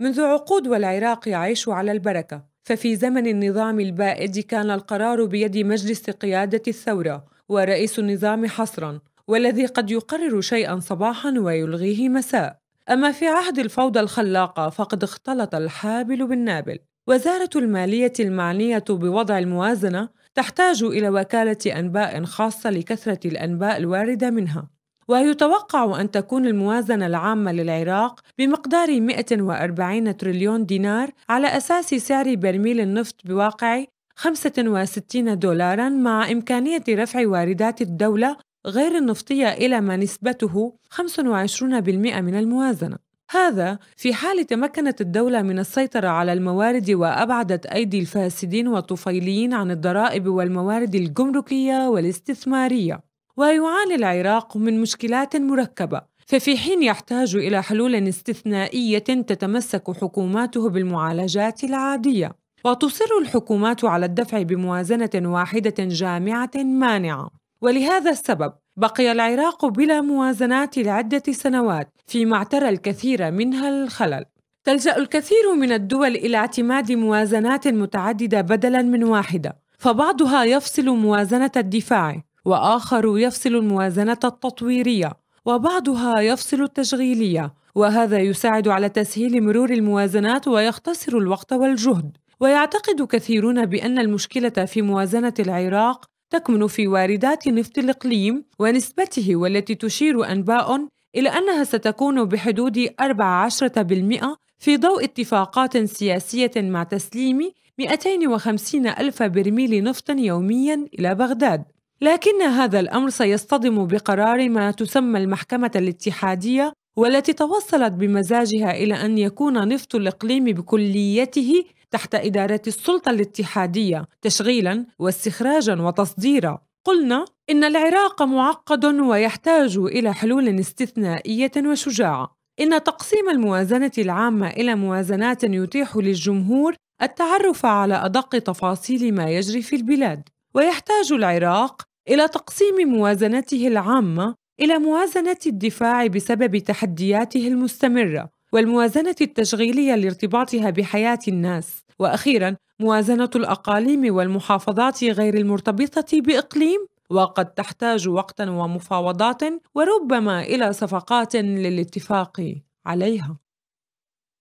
منذ عقود والعراق يعيش على البركة ففي زمن النظام البائد كان القرار بيد مجلس قيادة الثورة ورئيس النظام حصرا والذي قد يقرر شيئا صباحا ويلغيه مساء أما في عهد الفوضى الخلاقة فقد اختلط الحابل بالنابل وزارة المالية المعنية بوضع الموازنة تحتاج إلى وكالة أنباء خاصة لكثرة الأنباء الواردة منها ويتوقع أن تكون الموازنة العامة للعراق بمقدار 140 تريليون دينار على أساس سعر برميل النفط بواقع 65 دولارا مع إمكانية رفع واردات الدولة غير النفطية إلى ما نسبته 25% من الموازنة هذا في حال تمكنت الدولة من السيطرة على الموارد وأبعدت أيدي الفاسدين والطفيليين عن الضرائب والموارد الجمركية والاستثمارية ويعاني العراق من مشكلات مركبه ففي حين يحتاج الى حلول استثنائيه تتمسك حكوماته بالمعالجات العاديه وتصر الحكومات على الدفع بموازنه واحده جامعه مانعه ولهذا السبب بقي العراق بلا موازنات لعده سنوات فيما اعترى الكثير منها الخلل تلجا الكثير من الدول الى اعتماد موازنات متعدده بدلا من واحده فبعضها يفصل موازنه الدفاع واخر يفصل الموازنه التطويريه وبعضها يفصل التشغيليه وهذا يساعد على تسهيل مرور الموازنات ويختصر الوقت والجهد ويعتقد كثيرون بان المشكله في موازنه العراق تكمن في واردات نفط الاقليم ونسبته والتي تشير انباء الى انها ستكون بحدود 14% في ضوء اتفاقات سياسيه مع تسليم 250 ألف برميل نفط يوميا إلى بغداد لكن هذا الامر سيصطدم بقرار ما تسمى المحكمه الاتحاديه والتي توصلت بمزاجها الى ان يكون نفط الاقليم بكليته تحت اداره السلطه الاتحاديه تشغيلا واستخراجا وتصديرا قلنا ان العراق معقد ويحتاج الى حلول استثنائيه وشجاعه ان تقسيم الموازنه العامه الى موازنات يتيح للجمهور التعرف على ادق تفاصيل ما يجري في البلاد ويحتاج العراق إلى تقسيم موازنته العامة إلى موازنة الدفاع بسبب تحدياته المستمرة والموازنة التشغيلية لارتباطها بحياة الناس وأخيرا موازنة الأقاليم والمحافظات غير المرتبطة بإقليم وقد تحتاج وقتا ومفاوضات وربما إلى صفقات للاتفاق عليها